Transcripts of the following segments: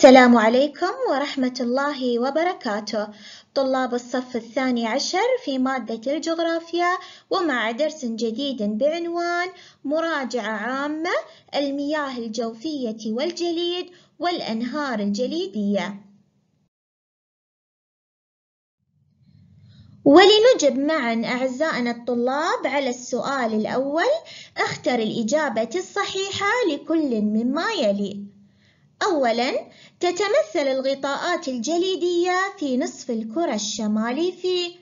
السلام عليكم ورحمة الله وبركاته طلاب الصف الثاني عشر في مادة الجغرافيا ومع درس جديد بعنوان مراجعة عامة المياه الجوفية والجليد والأنهار الجليدية ولنجب معا أعزائنا الطلاب على السؤال الأول اختر الإجابة الصحيحة لكل مما يلي أولاً تتمثل الغطاءات الجليدية في نصف الكرة الشمالي في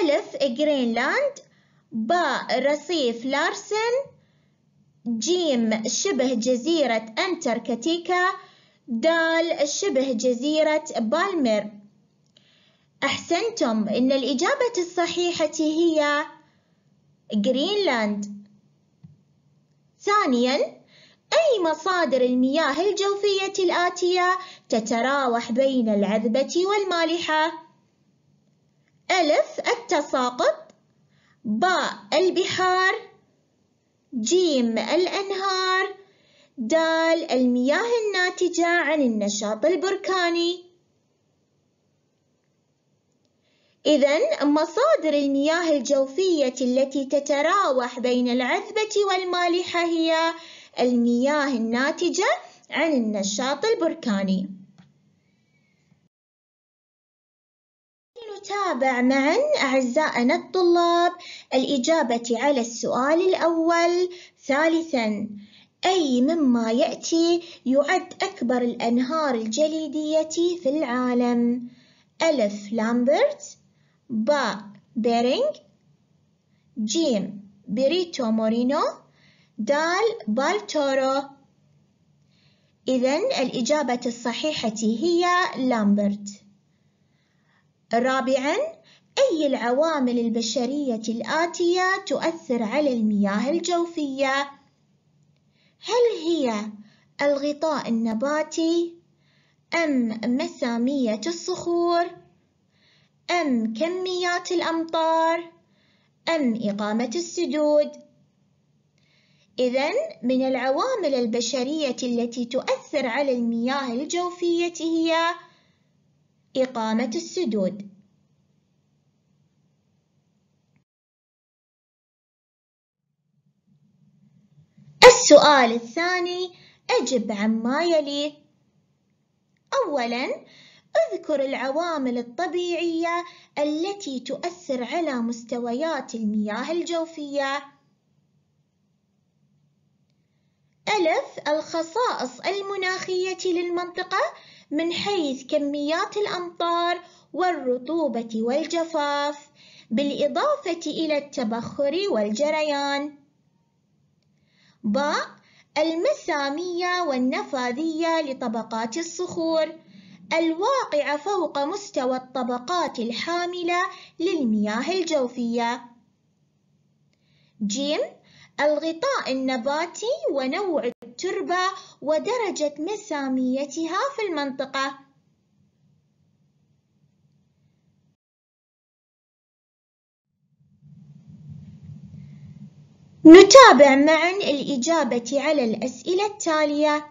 ألف جرينلاند باء رصيف لارسن جيم شبه جزيرة أنتركتيكا دال شبه جزيرة بالمر أحسنتم إن الإجابة الصحيحة هي جرينلاند ثانياً أي مصادر المياه الجوفية الآتية تتراوح بين العذبة والمالحة ألف التساقط باء البحار جيم الأنهار دال المياه الناتجة عن النشاط البركاني إذا مصادر المياه الجوفية التي تتراوح بين العذبة والمالحة هي المياه الناتجة عن النشاط البركاني نتابع معا أعزائنا الطلاب الإجابة على السؤال الأول ثالثا أي مما يأتي يعد أكبر الأنهار الجليدية في العالم ألف لامبرت باء بيرينغ جيم بريتو مورينو دال بالتورو إذا الإجابة الصحيحة هي لامبرت رابعا أي العوامل البشرية الآتية تؤثر على المياه الجوفية؟ هل هي الغطاء النباتي؟ أم مسامية الصخور؟ أم كميات الأمطار؟ أم إقامة السدود؟ إذا من العوامل البشرية التي تؤثر على المياه الجوفية هي إقامة السدود السؤال الثاني أجب عما يلي أولاً اذكر العوامل الطبيعية التي تؤثر على مستويات المياه الجوفية ألف الخصائص المناخية للمنطقة من حيث كميات الأمطار والرطوبة والجفاف بالإضافة إلى التبخر والجريان ب المسامية والنفاذية لطبقات الصخور الواقعة فوق مستوى الطبقات الحاملة للمياه الجوفية جيم الغطاء النباتي ونوع التربة ودرجة مساميتها في المنطقة نتابع معا الإجابة على الأسئلة التالية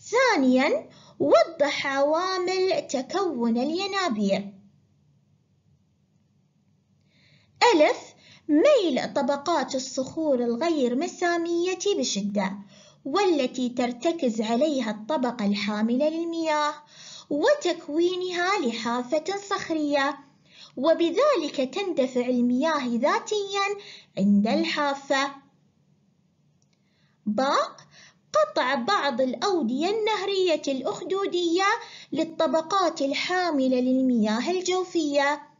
ثانيا وضح عوامل تكون الينابيع ألف ميل طبقات الصخور الغير مسامية بشدة والتي ترتكز عليها الطبقة الحاملة للمياه وتكوينها لحافة صخرية وبذلك تندفع المياه ذاتيا عند الحافة باء قطع بعض الأودية النهرية الأخدودية للطبقات الحاملة للمياه الجوفية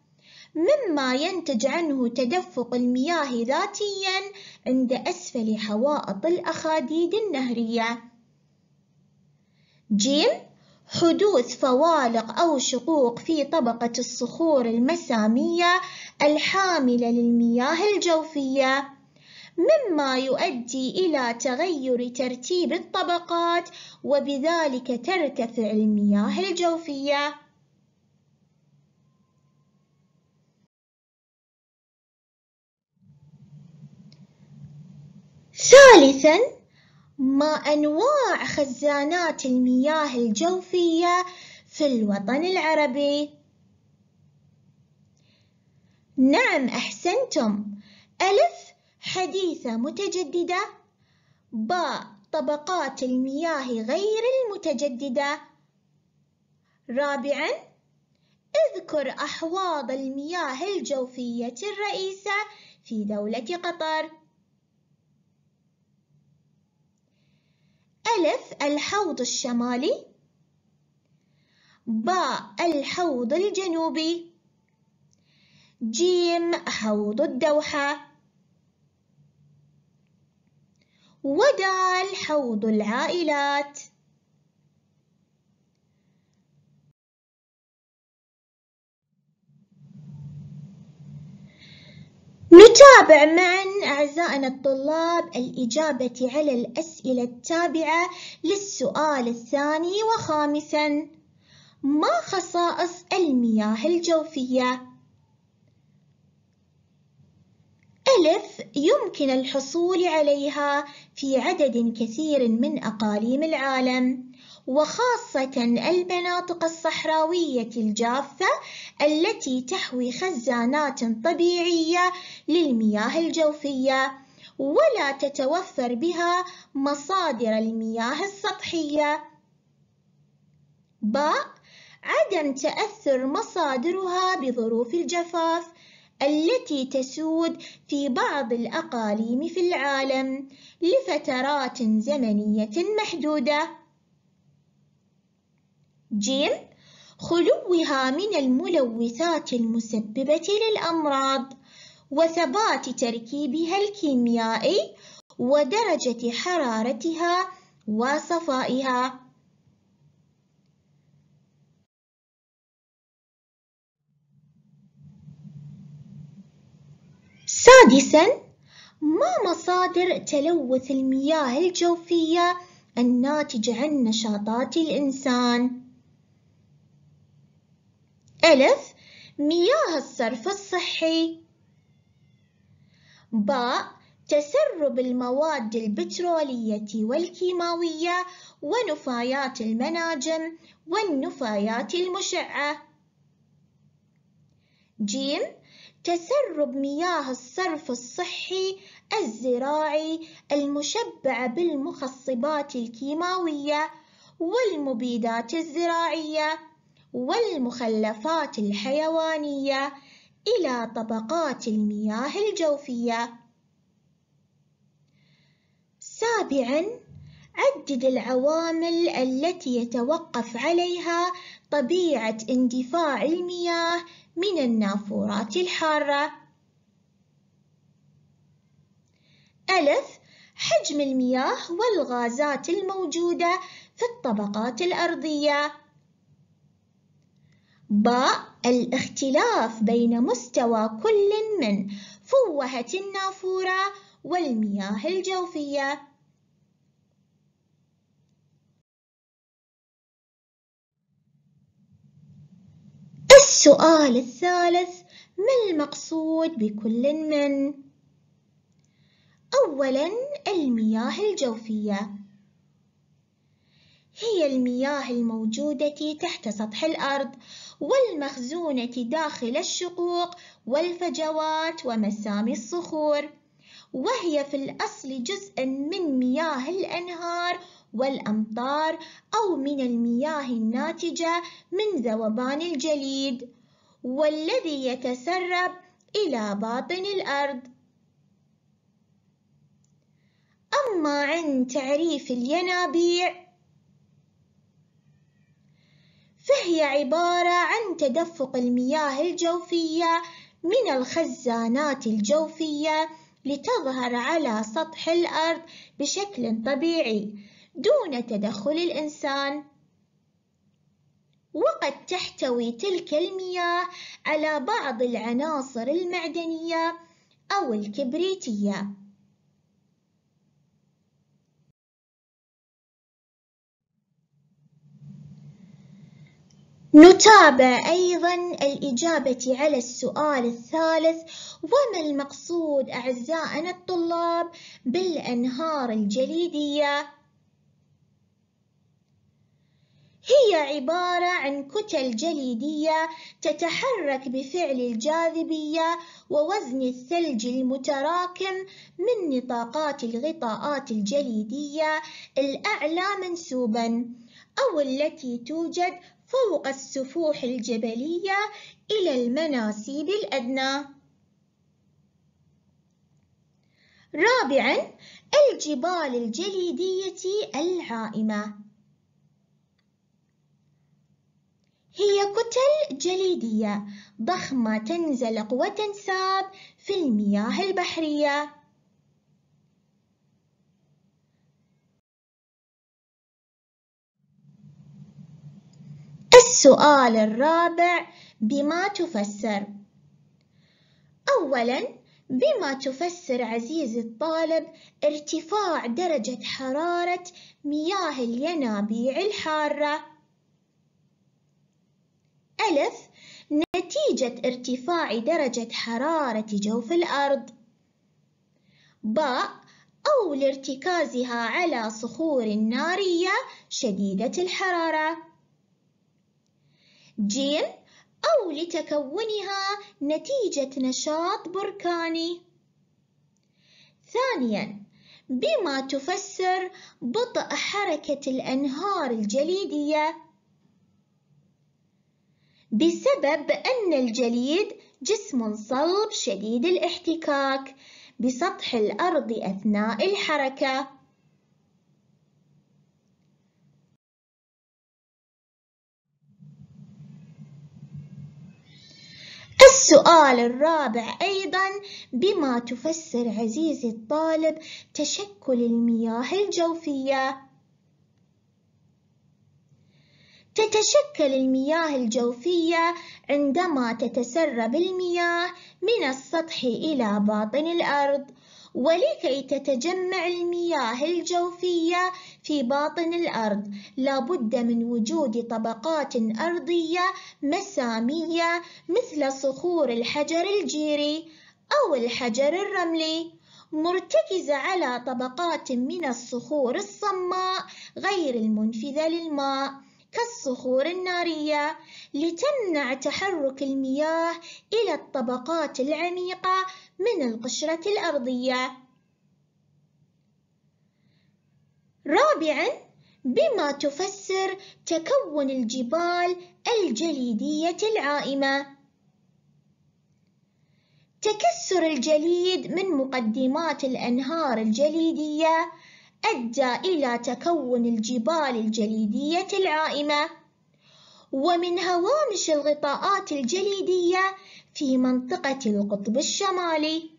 مما ينتج عنه تدفق المياه ذاتيا عند أسفل حوائط الأخاديد النهرية ج حدوث فوالق أو شقوق في طبقة الصخور المسامية الحاملة للمياه الجوفية مما يؤدي إلى تغير ترتيب الطبقات وبذلك ترتفع المياه الجوفية ثالثاً ما أنواع خزانات المياه الجوفية في الوطن العربي؟ نعم أحسنتم ألف حديثة متجددة ب طبقات المياه غير المتجددة رابعاً اذكر أحواض المياه الجوفية الرئيسة في دولة قطر ألف الحوض الشمالي باء الحوض الجنوبي جيم حوض الدوحة ودال حوض العائلات نتابع معا أعزائنا الطلاب الإجابة على الأسئلة التابعة للسؤال الثاني وخامسا ما خصائص المياه الجوفية؟ ألف يمكن الحصول عليها في عدد كثير من أقاليم العالم وخاصة المناطق الصحراوية الجافة التي تحوي خزانات طبيعية للمياه الجوفية ولا تتوفر بها مصادر المياه السطحية. ب عدم تأثر مصادرها بظروف الجفاف التي تسود في بعض الأقاليم في العالم لفترات زمنية محدودة ج خلوها من الملوثات المسببة للأمراض وثبات تركيبها الكيميائي ودرجة حرارتها وصفائها سادساً ما مصادر تلوث المياه الجوفية الناتج عن نشاطات الإنسان؟ ألف مياه الصرف الصحي باء تسرب المواد البترولية والكيماوية ونفايات المناجم والنفايات المشعة جيم تسرب مياه الصرف الصحي الزراعي المشبعة بالمخصبات الكيماوية والمبيدات الزراعية والمخلفات الحيوانية إلى طبقات المياه الجوفية. سابعاً عدد العوامل التي يتوقف عليها طبيعة اندفاع المياه من النافورات الحارة. ألف حجم المياه والغازات الموجودة في الطبقات الأرضية. باء الاختلاف بين مستوى كل من فوهة النافورة والمياه الجوفية السؤال الثالث ما المقصود بكل من؟ أولاً المياه الجوفية هي المياه الموجودة تحت سطح الأرض والمخزونة داخل الشقوق والفجوات ومسام الصخور وهي في الأصل جزء من مياه الأنهار والأمطار أو من المياه الناتجة من ذوبان الجليد والذي يتسرب إلى باطن الأرض أما عن تعريف الينابيع فهي عبارة عن تدفق المياه الجوفية من الخزانات الجوفية لتظهر على سطح الأرض بشكل طبيعي دون تدخل الإنسان وقد تحتوي تلك المياه على بعض العناصر المعدنية أو الكبريتية نتابع أيضا الإجابة على السؤال الثالث وما المقصود أعزائنا الطلاب بالأنهار الجليدية؟ هي عبارة عن كتل جليدية تتحرك بفعل الجاذبية ووزن الثلج المتراكم من نطاقات الغطاءات الجليدية الأعلى منسوباً أو التي توجد فوق السفوح الجبلية إلى المناسيب الأدنى رابعاً الجبال الجليدية العائمة هي كتل جليدية ضخمة تنزلق وتنساب في المياه البحرية السؤال الرابع بما تفسر أولا بما تفسر عزيزي الطالب ارتفاع درجة حرارة مياه الينابيع الحارة ألف نتيجة ارتفاع درجة حرارة جوف الأرض باء أو لارتكازها على صخور نارية شديدة الحرارة ج أو لتكونها نتيجة نشاط بركاني ثانياً بما تفسر بطء حركة الأنهار الجليدية بسبب أن الجليد جسم صلب شديد الاحتكاك بسطح الأرض أثناء الحركة السؤال الرابع أيضا بما تفسر عزيزي الطالب تشكل المياه الجوفية تتشكل المياه الجوفية عندما تتسرب المياه من السطح إلى باطن الأرض ولكي تتجمع المياه الجوفية في باطن الأرض لابد من وجود طبقات أرضية مسامية مثل صخور الحجر الجيري أو الحجر الرملي مرتكزة على طبقات من الصخور الصماء غير المنفذة للماء كالصخور النارية لتمنع تحرك المياه إلى الطبقات العميقة من القشرة الأرضية. رابعاً بما تفسر تكون الجبال الجليدية العائمة. تكسر الجليد من مقدمات الأنهار الجليدية أدى إلى تكون الجبال الجليدية العائمة ومن هوامش الغطاءات الجليدية في منطقة القطب الشمالي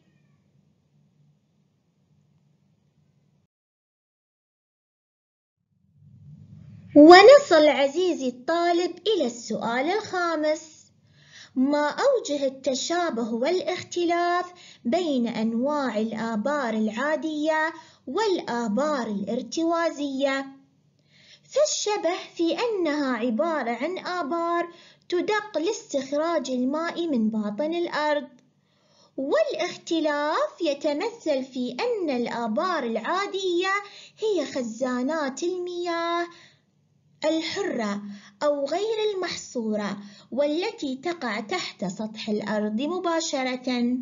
ونصل عزيزي الطالب إلى السؤال الخامس ما أوجه التشابه والاختلاف بين أنواع الآبار العادية والآبار الارتوازية فالشبه في أنها عبارة عن آبار تدق لاستخراج الماء من باطن الأرض والاختلاف يتمثل في أن الآبار العادية هي خزانات المياه الحرة أو غير المحصورة والتي تقع تحت سطح الأرض مباشرة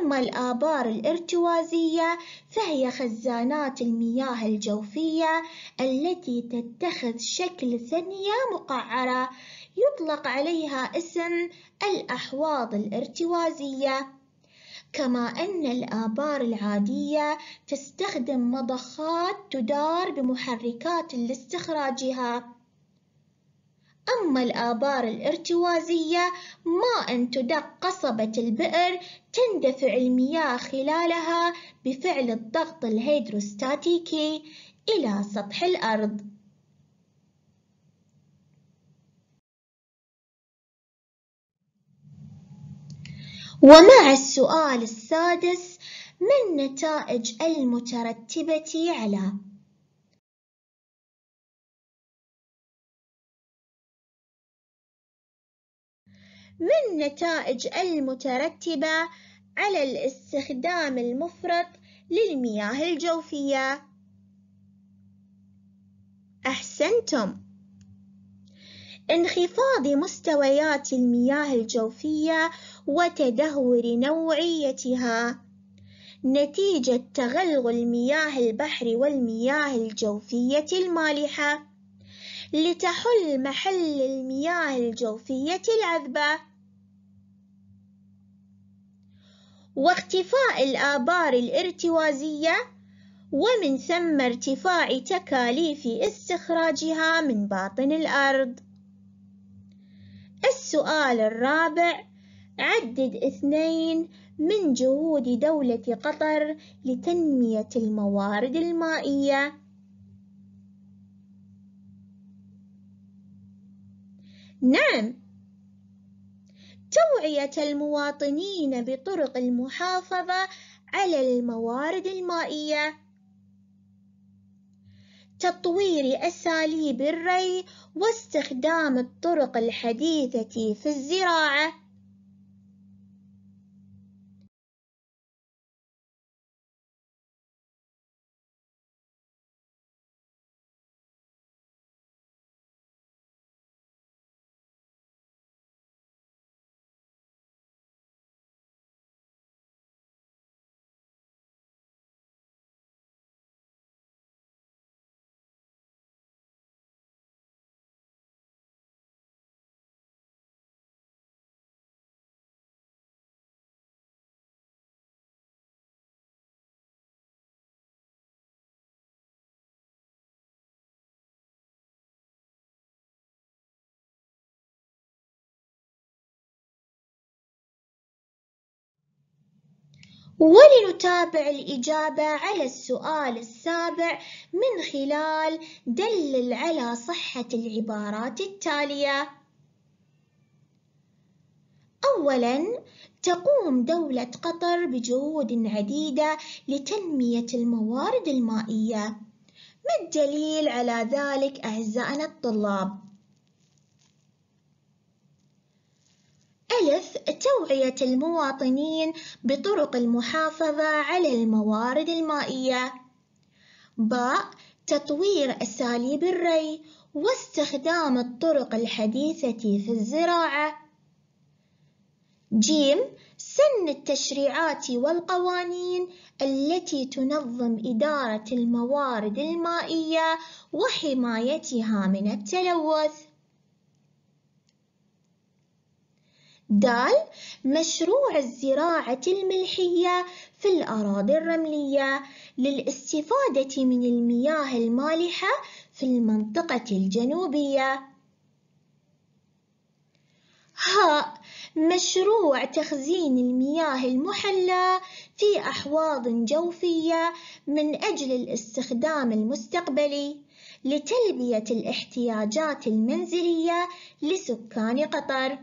أما الآبار الارتوازية فهي خزانات المياه الجوفية التي تتخذ شكل ثنية مقعرة يطلق عليها اسم الأحواض الارتوازية كما أن الآبار العادية تستخدم مضخات تدار بمحركات لاستخراجها أما الآبار الارتوازية ما أن تدق قصبة البئر تندفع المياه خلالها بفعل الضغط الهيدروستاتيكي إلى سطح الأرض ومع السؤال السادس ما النتائج المترتبة على ما النتائج المترتبة على الاستخدام المفرط للمياه الجوفية؟ أحسنتم انخفاض مستويات المياه الجوفية وتدهور نوعيتها نتيجة تغلغل مياه البحر والمياه الجوفية المالحة لتحل محل المياه الجوفية العذبة واختفاء الآبار الارتوازية ومن ثم ارتفاع تكاليف استخراجها من باطن الأرض السؤال الرابع عدد اثنين من جهود دولة قطر لتنمية الموارد المائية نعم توعية المواطنين بطرق المحافظة على الموارد المائية تطوير أساليب الري واستخدام الطرق الحديثة في الزراعة ولنتابع الإجابة على السؤال السابع من خلال دلل على صحة العبارات التالية أولاً تقوم دولة قطر بجهود عديدة لتنمية الموارد المائية ما الدليل على ذلك أعزائنا الطلاب؟ ألف توعية المواطنين بطرق المحافظة على الموارد المائية باء تطوير أساليب الري واستخدام الطرق الحديثة في الزراعة جيم سن التشريعات والقوانين التي تنظم إدارة الموارد المائية وحمايتها من التلوث د مشروع الزراعة الملحية في الأراضي الرملية للاستفادة من المياه المالحة في المنطقة الجنوبية. ه مشروع تخزين المياه المحلاة في أحواض جوفية من أجل الاستخدام المستقبلي لتلبية الاحتياجات المنزلية لسكان قطر.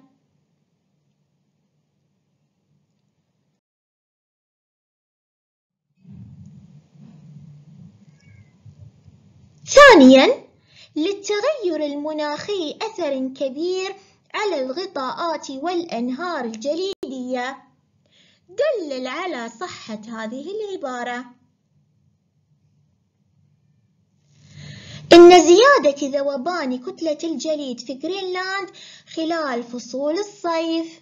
ثانياً للتغير المناخي أثر كبير على الغطاءات والأنهار الجليدية دلل على صحة هذه العبارة إن زيادة ذوبان كتلة الجليد في غرينلاند خلال فصول الصيف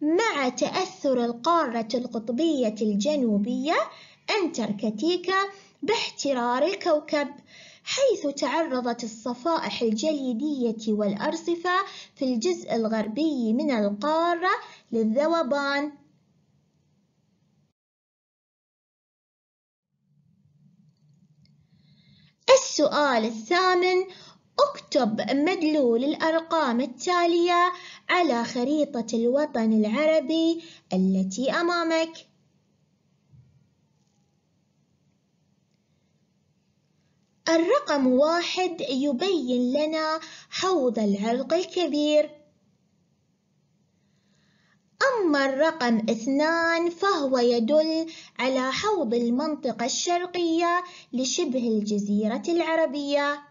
مع تأثر القارة القطبية الجنوبية أنتاركتيكا باحترار الكوكب حيث تعرضت الصفائح الجليدية والأرصفة في الجزء الغربي من القارة للذوبان السؤال الثامن اكتب مدلول الأرقام التالية على خريطة الوطن العربي التي أمامك الرقم واحد يبين لنا حوض العرق الكبير أما الرقم اثنان فهو يدل على حوض المنطقة الشرقية لشبه الجزيرة العربية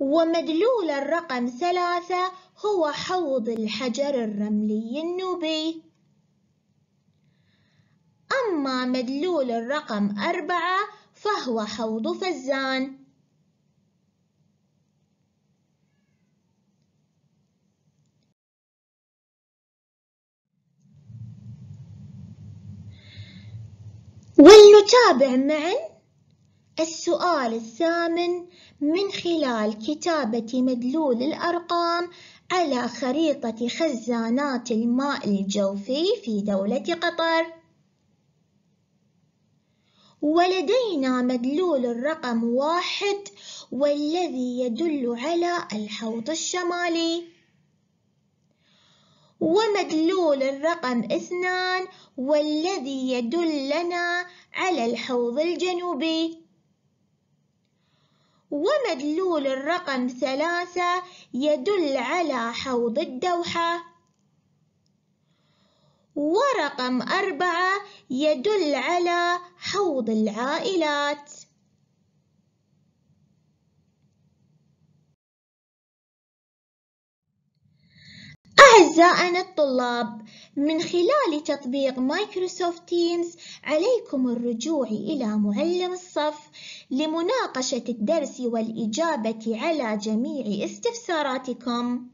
ومدلول الرقم ثلاثة هو حوض الحجر الرملي النوبي أما مدلول الرقم أربعة فهو حوض فزان ولنتابع معا السؤال الثامن من خلال كتابة مدلول الأرقام على خريطة خزانات الماء الجوفي في دولة قطر ولدينا مدلول الرقم واحد والذي يدل على الحوض الشمالي ومدلول الرقم اثنان والذي يدل لنا على الحوض الجنوبي ومدلول الرقم ثلاثة يدل على حوض الدوحة ورقم أربعة يدل على حوض العائلات أعزائنا الطلاب من خلال تطبيق مايكروسوفت تيمز عليكم الرجوع إلى معلم الصف لمناقشة الدرس والإجابة على جميع استفساراتكم